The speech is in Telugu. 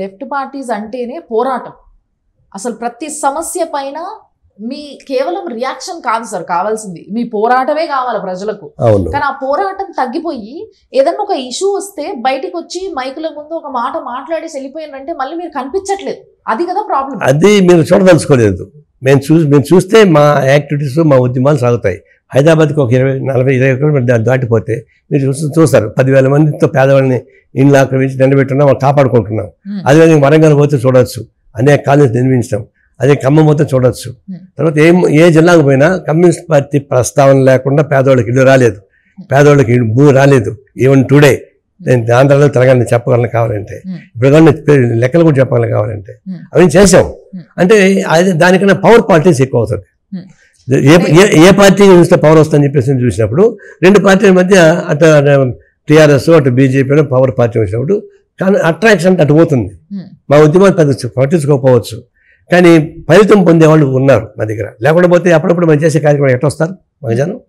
లెఫ్ట్ పార్టీస్ అంటేనే పోరాటం అసలు ప్రతి సమస్య పైన మీ కేవలం రియాక్షన్ కాదు సార్ కావాల్సింది మీ పోరాటమే కావాలి ప్రజలకు కానీ ఆ పోరాటం తగ్గిపోయి ఏదన్నా ఒక ఇష్యూ వస్తే బయటకు వచ్చి మైకుల ముందు ఒక మాట మాట్లాడేసి వెళ్ళిపోయినంటే మళ్ళీ మీరు కనిపించట్లేదు అది కదా ప్రాబ్లం అది మీరు చూడదలుచుకోలేదు మేము చూ మేము చూస్తే మా యాక్టివిటీస్ మా ఉద్యమాలు సాగుతాయి హైదరాబాద్కి ఒక ఇరవై నలభై ఇరవై కిలోమీటర్ దాటిపోతే మీరు చూస్తారు పదివేల మందితో పేదవాళ్ళని ఇండ్లు ఆక్రమించి నిలబెట్టున్నాం వాళ్ళు కాపాడుకుంటున్నాం అదేవిధంగా వరంగల్ పోతే చూడవచ్చు అనేక కాలేజీలు నిర్మించడం అదే ఖమ్మం పోతే చూడొచ్చు తర్వాత ఏ ఏ జిల్లాకు పోయినా కమ్యూనిస్ట్ పార్టీ ప్రస్తావన లేకుండా పేదవాళ్ళకి ఇల్లు రాలేదు పేదవాళ్ళకి భూ రాలేదు ఈవెన్ టుడే నేను ఆంధ్రాలో తెలంగాణ చెప్పగలను కావాలంటే ఇప్పుడు లెక్కలు కూడా చెప్పగలను కావాలంటే అవి చేసాం అంటే అది దానికన్నా పవర్ పాలిటిక్స్ ఎక్కువ అవుతుంది ఏ ఏ పార్టీ చూస్తే పవర్ వస్తుందని చెప్పేసి చూసినప్పుడు రెండు పార్టీల మధ్య అటు టీఆర్ఎస్ అటు బీజేపీలో పవర్ పార్టీ వచ్చినప్పుడు కానీ అట్రాక్షన్ అటు పోతుంది మా ఉద్యమాలు పెద్ద పట్టించుకోకపోవచ్చు కానీ ఫలితం పొందేవాళ్ళు ఉన్నారు మా దగ్గర లేకుండా పోతే అప్పుడప్పుడు మనం చేసే కార్యక్రమాలు ఎట్లా వస్తారు మగజనం